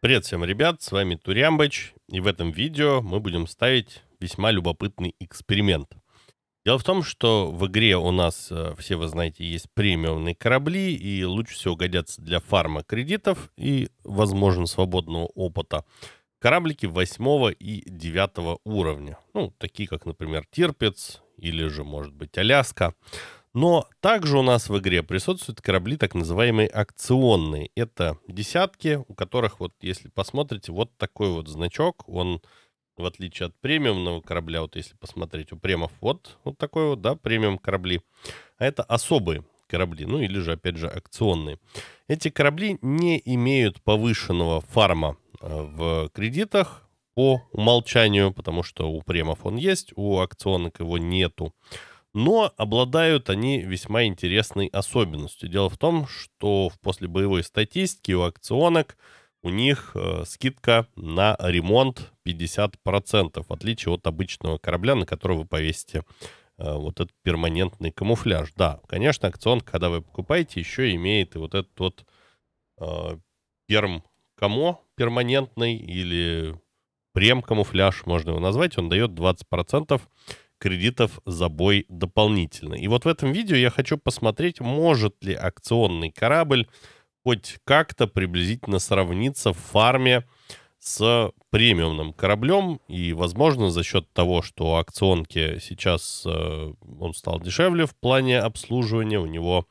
Привет всем, ребят, с вами Турямбыч, и в этом видео мы будем ставить весьма любопытный эксперимент. Дело в том, что в игре у нас, э, все вы знаете, есть премиумные корабли, и лучше всего годятся для фарма кредитов и, возможно, свободного опыта. Кораблики 8 и 9 уровня, ну, такие как, например, Тирпец или же, может быть, Аляска. Аляска. Но также у нас в игре присутствуют корабли так называемые акционные. Это десятки, у которых, вот если посмотрите, вот такой вот значок. Он, в отличие от премиумного корабля, вот если посмотреть, у премов вот, вот такой вот, да, премиум корабли. А это особые корабли, ну или же, опять же, акционные. Эти корабли не имеют повышенного фарма э, в кредитах по умолчанию, потому что у премов он есть, у акционок его нету. Но обладают они весьма интересной особенностью. Дело в том, что в послебоевой статистике у акционок у них э, скидка на ремонт 50%, в отличие от обычного корабля, на которого вы повесите э, вот этот перманентный камуфляж. Да, конечно, акцион, когда вы покупаете, еще имеет и вот этот вот э, перм камо перманентный или прем камуфляж, можно его назвать, он дает 20% кредитов забой бой дополнительно. И вот в этом видео я хочу посмотреть, может ли акционный корабль хоть как-то приблизительно сравниться в фарме с премиумным кораблем. И, возможно, за счет того, что у акционки сейчас э, он стал дешевле в плане обслуживания, у него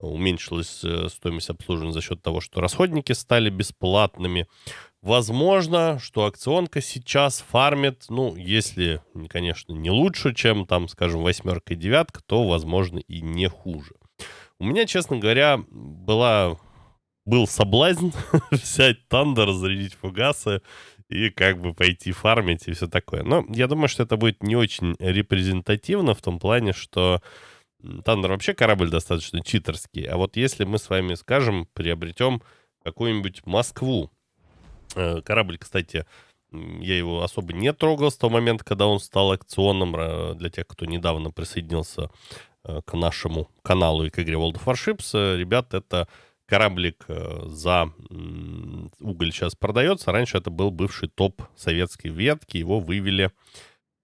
уменьшилась э, стоимость обслуживания за счет того, что расходники стали бесплатными. Возможно, что акционка сейчас фармит, ну, если, конечно, не лучше, чем там, скажем, восьмерка и девятка, то, возможно, и не хуже. У меня, честно говоря, была, был соблазн взять тандер, зарядить фугасы и как бы пойти фармить и все такое. Но я думаю, что это будет не очень репрезентативно в том плане, что тандер вообще корабль достаточно читерский. А вот если мы с вами, скажем, приобретем какую-нибудь Москву, Э, корабль, кстати, я его особо не трогал с того момента, когда он стал акционным для тех, кто недавно присоединился э, к нашему каналу и к игре World of Warships. Э, ребят, это кораблик за уголь сейчас продается. Раньше это был бывший топ советской ветки. Его вывели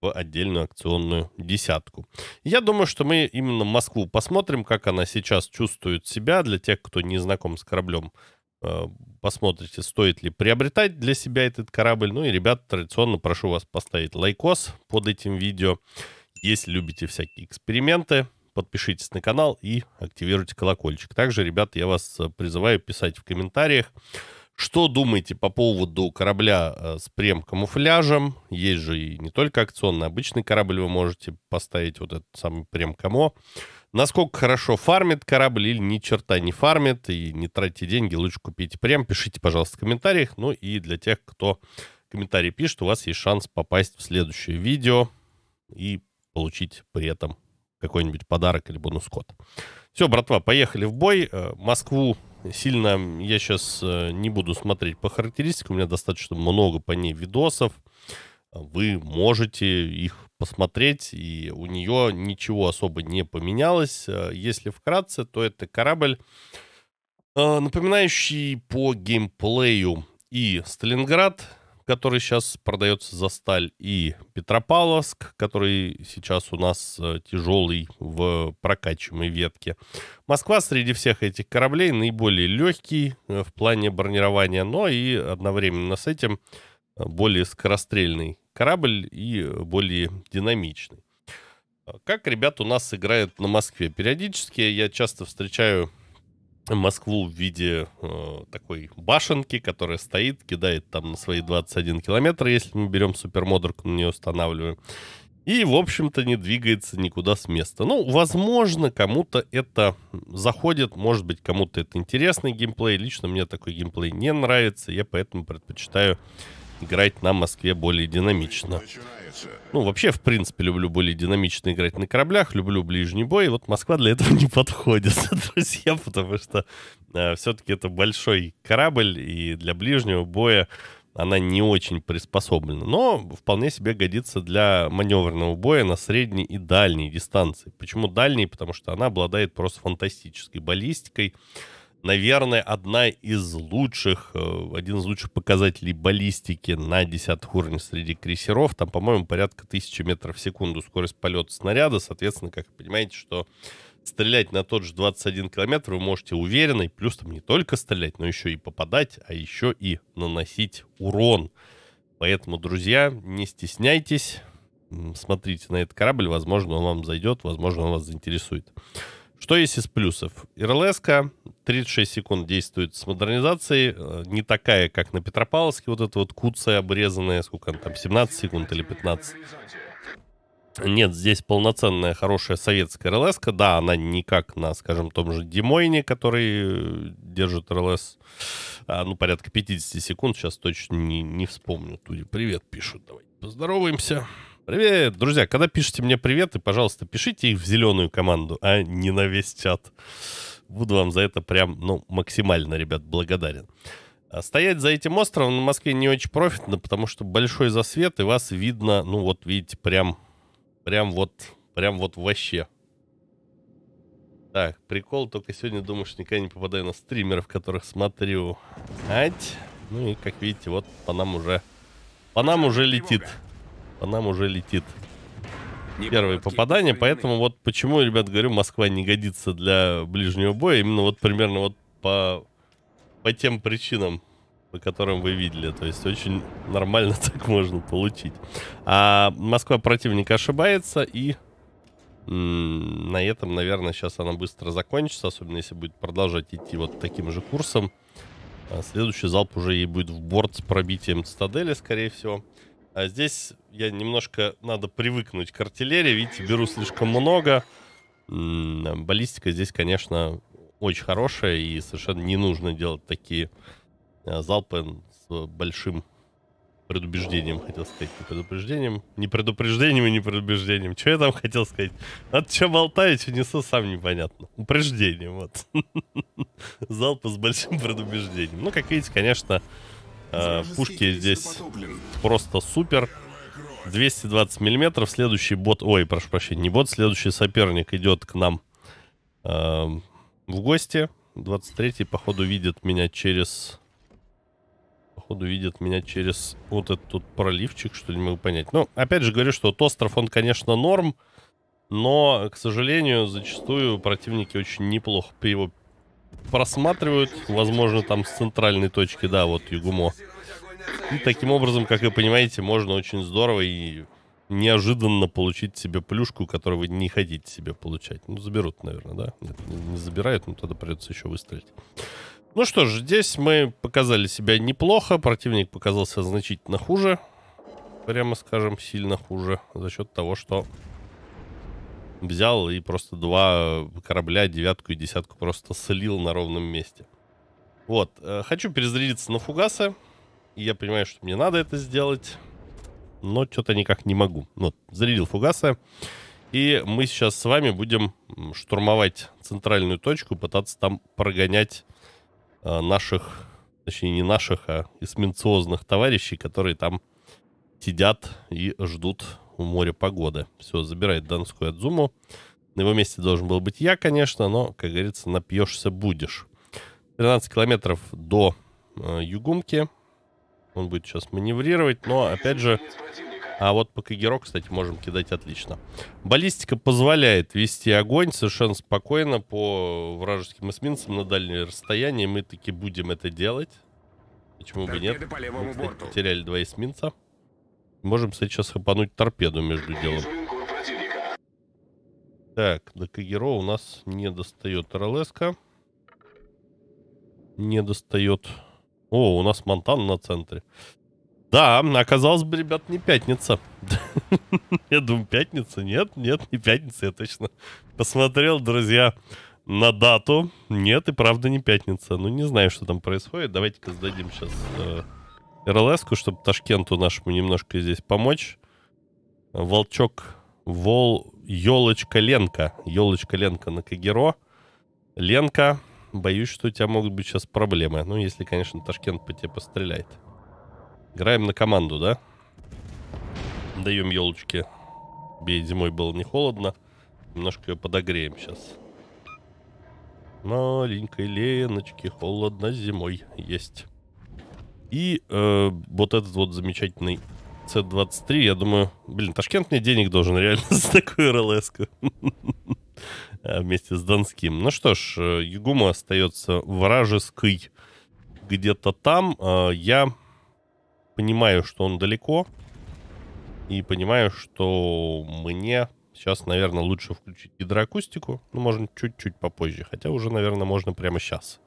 в отдельную акционную десятку. Я думаю, что мы именно Москву посмотрим, как она сейчас чувствует себя. Для тех, кто не знаком с кораблем Э, посмотрите, стоит ли приобретать для себя этот корабль. Ну и, ребят, традиционно прошу вас поставить лайкос под этим видео. Если любите всякие эксперименты, подпишитесь на канал и активируйте колокольчик. Также, ребят, я вас э, призываю писать в комментариях, что думаете по поводу корабля э, с прем-камуфляжем? Есть же и не только акционный, обычный корабль вы можете поставить, вот этот самый прем-камо. камо насколько хорошо фармит корабль или ни черта не фармит, и не тратьте деньги, лучше купите прем. Пишите, пожалуйста, в комментариях. Ну и для тех, кто комментарии пишет, у вас есть шанс попасть в следующее видео и получить при этом какой-нибудь подарок или бонус-код. Все, братва, поехали в бой. Э, Москву сильно я сейчас э, не буду смотреть по характеристикам. У меня достаточно много по ней видосов вы можете их посмотреть, и у нее ничего особо не поменялось. Э, если вкратце, то это корабль, э, напоминающий по геймплею и Сталинград, который сейчас продается за сталь, и Петропавловск, который сейчас у нас э, тяжелый в прокачиваемой ветке. Москва среди всех этих кораблей наиболее легкий в плане бронирования, но и одновременно с этим более скорострельный корабль и э, более динамичный. А как ребят у нас играют на Москве? Периодически я часто встречаю Москву в виде э, такой башенки, которая стоит, кидает там на свои 21 километр, если мы берем супермодерку, на нее устанавливаем. И, в общем-то, не двигается никуда с места. Ну, возможно, кому-то это заходит, может быть, кому-то это интересный геймплей. Лично мне такой геймплей не нравится, я поэтому предпочитаю играть на Москве более динамично. Ну, вообще, в принципе, люблю более динамично играть на кораблях, люблю ближний бой. вот Москва для этого не подходит, друзья, потому что э, все-таки это большой корабль, и для ближнего боя она не очень приспособлена, но вполне себе годится для маневренного боя на средней и дальней дистанции. Почему дальней? Потому что она обладает просто фантастической баллистикой, наверное, одна из лучших, э, один из лучших показателей баллистики на 10 уровне среди крейсеров. Там, по-моему, порядка 1000 метров в секунду скорость полета снаряда. Соответственно, как вы понимаете, что стрелять на тот же 21 километр вы можете уверенно, и плюс там не только стрелять, но еще и попадать, а еще и наносить урон. Поэтому, друзья, не стесняйтесь, смотрите на этот корабль, возможно, он вам зайдет, возможно, он вас заинтересует. Что есть из плюсов? рлс 36 секунд действует с модернизацией, э, не такая, как на Петропавловске, вот эта вот куция обрезанная, сколько она там, 17 секунд или 15. Нет, здесь полноценная хорошая советская рлс -ка. Да, она не как на, скажем, том же Димойне, который э, держит РЛС, а, ну, порядка 50 секунд. Сейчас точно не, не вспомню. Туди привет пишут. Давайте поздороваемся. Привет, друзья. Когда пишете мне привет, и, пожалуйста, пишите их в зеленую команду, а не на весь чат буду вам за это прям, ну, максимально, ребят, благодарен. А стоять за этим островом на Москве не очень профитно, потому что большой засвет, и вас видно, ну, вот видите, прям, прям вот, прям вот вообще. Так, прикол, только сегодня думаю, что никогда не попадаю на стримеров, которых смотрю. Ать. Ну и, как видите, вот по нам уже, по нам уже летит. По нам уже летит первые попадания, поэтому вот почему, ребят, говорю, Москва не годится для ближнего боя, именно вот примерно вот по, по тем причинам, по которым вы видели, то есть очень нормально так можно получить. А Москва противник ошибается, и на этом, наверное, сейчас она быстро закончится, особенно если будет продолжать идти вот таким же курсом. А следующий залп уже ей будет в борт с пробитием цитадели, скорее всего. А здесь я немножко надо привыкнуть к артиллерии. Видите, беру слишком много. Баллистика здесь, конечно, очень хорошая. И совершенно не нужно делать такие а, залпы с большим предубеждением, хотел сказать. Не предупреждением. Не предупреждением и не предубеждением. Что я там хотел сказать? От чего болтаю, что несу, сам непонятно. Упреждением, вот. Залпы с большим предубеждением. Ну, как видите, конечно, Э, пушки здесь просто супер. 220 миллиметров. Следующий бот... Ой, прошу прощения, не бот. Следующий соперник идет к нам э, в гости. 23-й, походу, видит меня через... Походу, видит меня через вот этот тут проливчик, что ли, не могу понять. Ну, опять же говорю, что вот остров, он, конечно, норм. Но, к сожалению, зачастую противники очень неплохо его просматривают, возможно, там с центральной точки, да, вот Югумо. И таким образом, как вы понимаете, можно очень здорово и неожиданно получить себе плюшку, которую вы не хотите себе получать. Ну, заберут, наверное, да? Нет, не забирают, но тогда придется еще выстрелить. Ну что ж, здесь мы показали себя неплохо. Противник показался значительно хуже. Прямо скажем, сильно хуже. За счет того, что взял и просто два корабля, девятку и десятку просто слил на ровном месте. Вот, э, хочу перезарядиться на фугасы. Я понимаю, что мне надо это сделать, но что-то никак не могу. Вот, ну, зарядил фугасы. И мы сейчас с вами будем штурмовать центральную точку, пытаться там прогонять э, наших, точнее не наших, а эсминциозных товарищей, которые там сидят и ждут у моря погоды. Все, забирает Донскую от На его месте должен был быть я, конечно, но, как говорится, напьешься будешь. 13 километров до э, Югумки. Он будет сейчас маневрировать, но, опять же... А вот по Кагерок, кстати, можем кидать отлично. Баллистика позволяет вести огонь совершенно спокойно по вражеским эсминцам на дальние расстояния. Мы таки будем это делать. Почему бы нет? Мы, кстати, потеряли два эсминца. Можем, сейчас хапануть торпеду между делом. Так, до Кагеро у нас не достает рлс Не достает... О, у нас Монтан на центре. Да, оказалось бы, ребят, не пятница. Я думаю, пятница? Нет, нет, не пятница, я точно посмотрел, друзья, на дату. Нет, и правда не пятница. Ну, не знаю, что там происходит. Давайте-ка сдадим сейчас... Э, рлс чтобы Ташкенту нашему немножко здесь помочь. Волчок, вол, елочка Ленка. Елочка Ленка на Кагеро. Ленка, боюсь, что у тебя могут быть сейчас проблемы. Ну, если, конечно, Ташкент по тебе постреляет. Играем на команду, да? Даем елочки. Бей, зимой было не холодно. Немножко ее подогреем сейчас. Маленькой Леночки холодно зимой есть. И э, вот этот вот замечательный C23, я думаю, блин, Ташкент мне денег должен реально за такую рлс а вместе с Донским. Ну что ж, Югума э, остается вражеской где-то там. Э, я понимаю, что он далеко. И понимаю, что мне сейчас, наверное, лучше включить гидроакустику. Ну, можно чуть-чуть попозже. Хотя уже, наверное, можно прямо сейчас.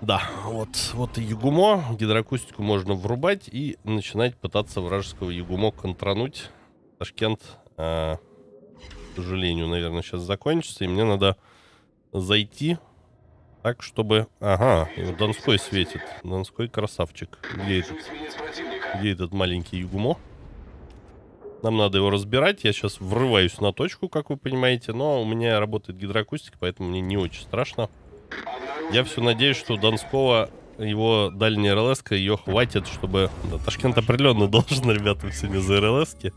Да, вот, вот и Ягумо. Гидроакустику можно врубать и начинать пытаться вражеского Ягумо контрануть. Ташкент, э, к сожалению, наверное, сейчас закончится. И мне надо зайти так, чтобы... Ага, Донской светит. Донской красавчик. Где этот, где этот маленький Ягумо? Нам надо его разбирать. Я сейчас врываюсь на точку, как вы понимаете. Но у меня работает гидроакустика, поэтому мне не очень страшно. Я все надеюсь, что Донского, его дальняя рлс ее хватит, чтобы... Да, Ташкент определенно должен, ребята, всеми за рлс -ки.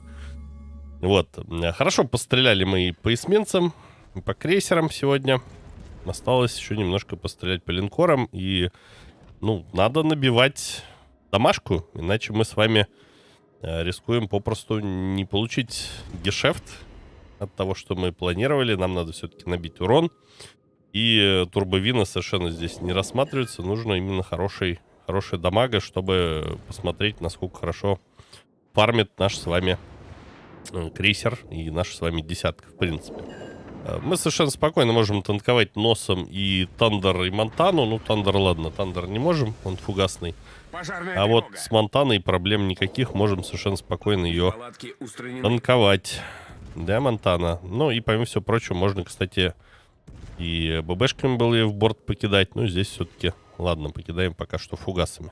Вот. Хорошо постреляли мы и по эсминцам, и по крейсерам сегодня. Осталось еще немножко пострелять по линкорам. И, ну, надо набивать домашку, иначе мы с вами э, рискуем попросту не получить гешефт от того, что мы планировали. Нам надо все-таки набить урон. И э, турбовина совершенно здесь не рассматривается. Нужно именно хороший, хороший дамага, чтобы посмотреть, насколько хорошо фармит наш с вами э, крейсер и наш с вами десятка, в принципе. Э, мы совершенно спокойно можем танковать носом и Тандер, и Монтану. Ну, Тандер, ладно, Тандер не можем, он фугасный. Пожарная а тревога. вот с Монтаной проблем никаких, можем совершенно спокойно ее танковать. Да, Монтана. Ну и, помимо всего прочего, можно, кстати, и ББшками было и в борт покидать. Но ну, здесь все-таки, ладно, покидаем пока что фугасами.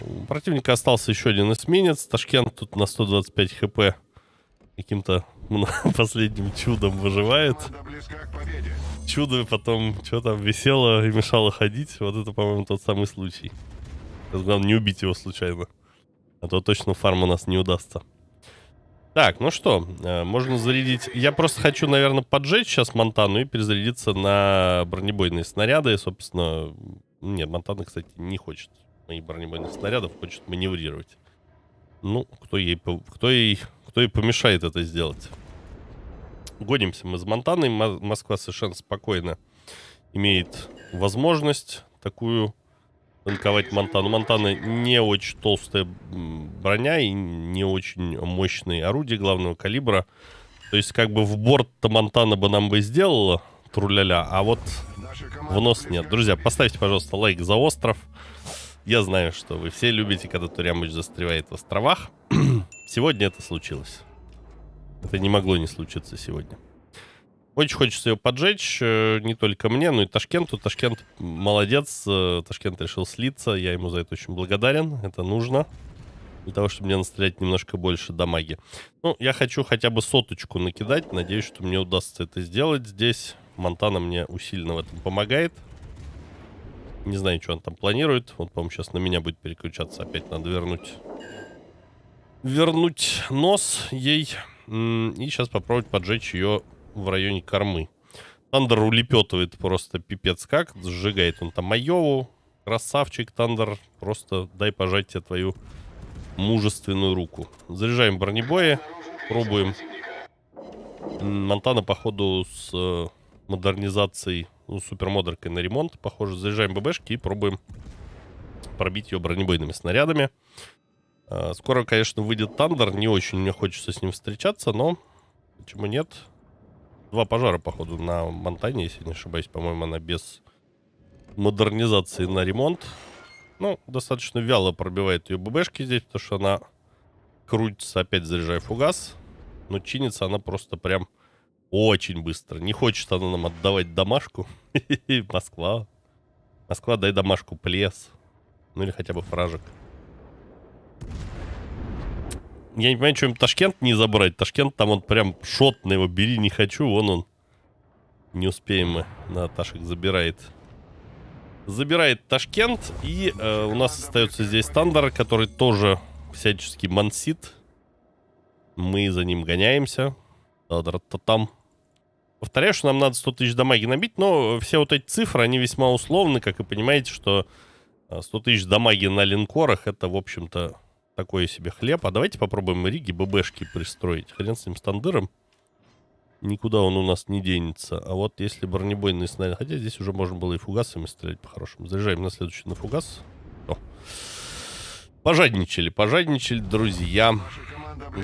У противника остался еще один эсминец. Ташкент тут на 125 хп каким-то последним чудом выживает. Чудо потом, что там, висело и мешало ходить. Вот это, по-моему, тот самый случай. Сейчас главное не убить его случайно. А то точно фарм у нас не удастся. Так, ну что, э, можно зарядить... Я просто хочу, наверное, поджечь сейчас Монтану и перезарядиться на бронебойные снаряды. И, собственно... Нет, Монтана, кстати, не хочет моих бронебойных снарядов, хочет маневрировать. Ну, кто ей, кто ей, кто ей помешает это сделать? Гонимся мы с Монтаной. Москва совершенно спокойно имеет возможность такую танковать Монтану. Монтана не очень толстая броня и не очень мощные орудия главного калибра. То есть как бы в борт-то Монтана бы нам бы сделала труляля, а вот в нос нет. Друзья, поставьте, пожалуйста, лайк за остров. Я знаю, что вы все любите, когда Турямыч застревает в островах. сегодня это случилось. Это не могло не случиться сегодня. Очень хочется ее поджечь, э, не только мне, но и Ташкенту. Ташкент молодец, э, Ташкент решил слиться, я ему за это очень благодарен, это нужно. Для того, чтобы мне настрелять немножко больше дамаги. Ну, я хочу хотя бы соточку накидать, надеюсь, что мне удастся это сделать. Здесь Монтана мне усиленно в этом помогает. Не знаю, что он там планирует. Вот, по-моему, сейчас на меня будет переключаться. Опять надо вернуть... Вернуть нос ей. И сейчас попробовать поджечь ее в районе кормы. Тандер улепетывает просто пипец как, сжигает он там Айову. Красавчик, Тандер, просто дай пожать тебе твою мужественную руку. Заряжаем бронебои, пробуем. Монтана, походу, с э, модернизацией, ну, супермодеркой на ремонт, похоже, заряжаем ББшки и пробуем пробить ее бронебойными снарядами. Э, скоро, конечно, выйдет Тандер, не очень мне хочется с ним встречаться, но почему нет? Два пожара, походу, на Монтане, если не ошибаюсь. По-моему, она без модернизации на ремонт. Ну, достаточно вяло пробивает ее ББшки здесь, потому что она крутится, опять заряжая фугас. Но чинится она просто прям очень быстро. Не хочет она нам отдавать домашку. Москва. Москва, дай домашку плес. Ну или хотя бы фражек. Я не понимаю, что им Ташкент не забрать. Ташкент там он прям шот на его бери, не хочу. Вон он. Не успеем мы. Наташек забирает. Забирает Ташкент. И э, у нас остается здесь Тандер, который тоже всячески мансит. Мы за ним гоняемся. Тадра-то там. Повторяю, что нам надо 100 тысяч дамаги набить, но все вот эти цифры, они весьма условны, как и понимаете, что 100 э, тысяч дамаги на линкорах, это, в общем-то, Такое себе хлеб. А давайте попробуем Риги ББшки пристроить. Хрен с ним стандыром. Никуда он у нас не денется. А вот если бронебойные снаряды... Хотя здесь уже можно было и фугасами стрелять по-хорошему. Заряжаем на следующий на фугас. О. Пожадничали, пожадничали, друзья.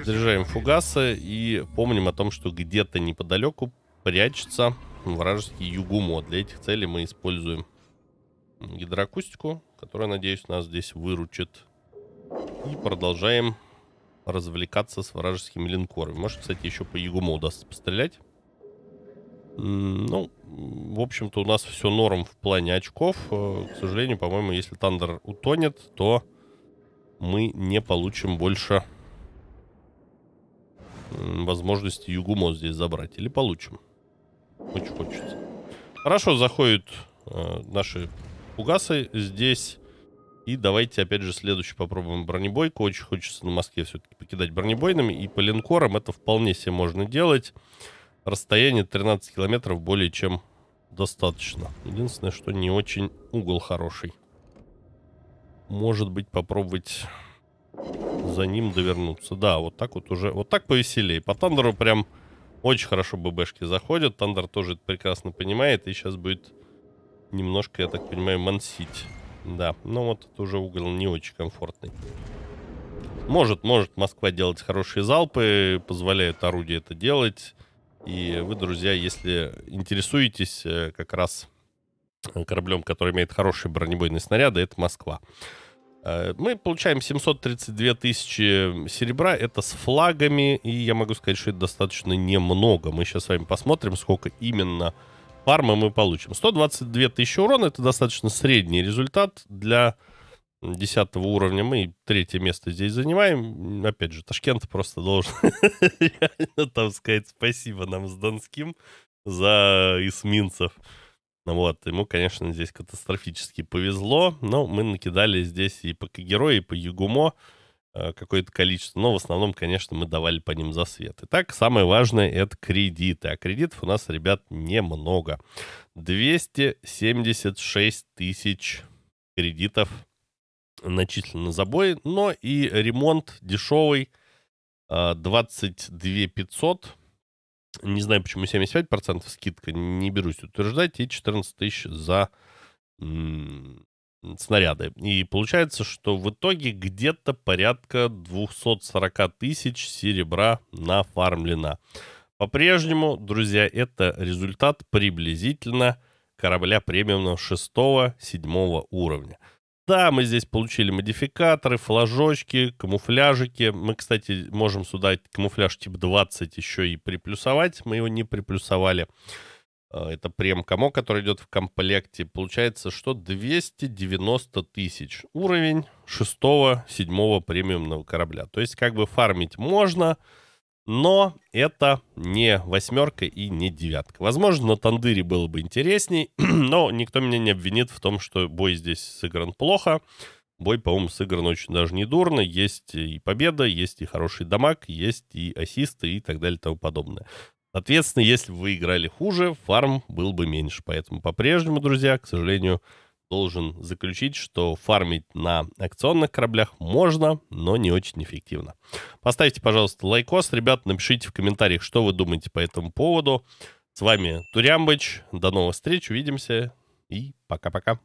Заряжаем фугасы и помним о том, что где-то неподалеку прячется вражеский Югумо. А для этих целей мы используем гидроакустику, которая, надеюсь, нас здесь выручит. И продолжаем развлекаться с вражескими линкорами. Может, кстати, еще по Ягума удастся пострелять. Ну, в общем-то, у нас все норм в плане очков. Э, к сожалению, по-моему, если Тандер утонет, то мы не получим больше возможности Югумо здесь забрать. Или получим. Очень хочется. Хорошо заходят э, наши фугасы. Здесь и давайте, опять же, следующий попробуем бронебойку. Очень хочется на Москве все-таки покидать бронебойными. И по линкорам это вполне себе можно делать. Расстояние 13 километров более чем достаточно. Единственное, что не очень угол хороший. Может быть, попробовать за ним довернуться. Да, вот так вот уже, вот так повеселее. По Тандеру прям очень хорошо ББшки заходят. Тандер тоже это прекрасно понимает. И сейчас будет немножко, я так понимаю, мансить. Да, но вот тут уже угол не очень комфортный. Может, может Москва делать хорошие залпы, позволяют орудие это делать. И вы, друзья, если интересуетесь э, как раз э, кораблем, который имеет хорошие бронебойные снаряды, это Москва. Э, мы получаем 732 тысячи серебра. Это с флагами. И я могу сказать, что это достаточно немного. Мы сейчас с вами посмотрим, сколько именно фарма мы получим. 122 тысячи урона, это достаточно средний результат для 10 уровня. Мы третье место здесь занимаем. Опять же, Ташкент просто должен реально там сказать спасибо нам с Донским за эсминцев. Вот, ему, конечно, здесь катастрофически повезло, но мы накидали здесь и по Кагеро, и по Югумо. Э, какое-то количество, но в основном, конечно, мы давали по ним за свет. Итак, самое важное — это кредиты, а кредитов у нас, ребят, немного. 276 тысяч кредитов начислено забой, но и ремонт дешевый, 22 э, 500, не знаю, почему 75% скидка, не берусь утверждать, и 14 тысяч за снаряды. И получается, что в итоге где-то порядка 240 тысяч серебра нафармлено. По-прежнему, друзья, это результат приблизительно корабля премиумного 6-7 уровня. Да, мы здесь получили модификаторы, флажочки, камуфляжики. Мы, кстати, можем сюда камуфляж тип 20 еще и приплюсовать. Мы его не приплюсовали. Э, это прем комо, который идет в комплекте. Получается, что 290 тысяч. Уровень 6 седьмого премиумного корабля. То есть как бы фармить можно, но это не восьмерка и не девятка. Возможно, на Тандыре было бы интересней, но никто меня не обвинит в том, что бой здесь сыгран плохо. Бой, по-моему, сыгран очень даже недурно. Есть и победа, есть и хороший дамаг, есть и ассисты и так далее и тому подобное. Соответственно, если бы вы играли хуже, фарм был бы меньше. Поэтому по-прежнему, друзья, к сожалению, должен заключить, что фармить на акционных кораблях можно, но не очень эффективно. Поставьте, пожалуйста, лайкос. Ребят, напишите в комментариях, что вы думаете по этому поводу. С вами Турямбыч. До новых встреч. Увидимся. И пока-пока.